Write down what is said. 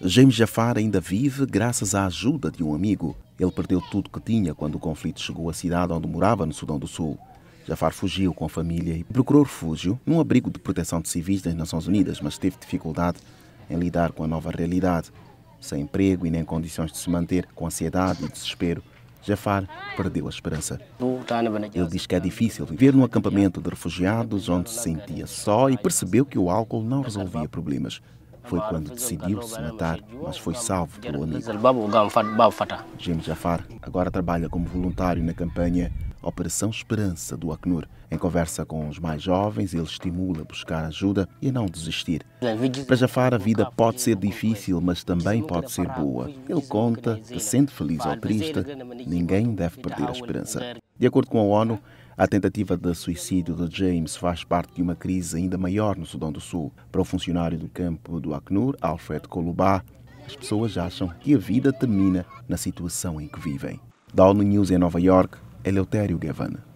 James Jafar ainda vive graças à ajuda de um amigo. Ele perdeu tudo que tinha quando o conflito chegou à cidade onde morava, no Sudão do Sul. Jafar fugiu com a família e procurou refúgio num abrigo de proteção de civis das Nações Unidas, mas teve dificuldade em lidar com a nova realidade. Sem emprego e nem condições de se manter, com ansiedade e desespero, Jafar perdeu a esperança. Ele diz que é difícil viver num acampamento de refugiados onde se sentia só e percebeu que o álcool não resolvia problemas. Foi quando decidiu se matar, mas foi salvo pelo amigo. James Jafar agora trabalha como voluntário na campanha Operação Esperança do Acnur. Em conversa com os mais jovens, ele estimula a buscar ajuda e a não desistir. Para Jafar, a vida pode ser difícil, mas também pode ser boa. Ele conta que, sendo feliz triste. ninguém deve perder a esperança. De acordo com a ONU, a tentativa de suicídio de James faz parte de uma crise ainda maior no Sudão do Sul. Para o funcionário do campo do Acnur, Alfred Colubá, as pessoas acham que a vida termina na situação em que vivem. Da ONU News em Nova York, Eleutério Gavana.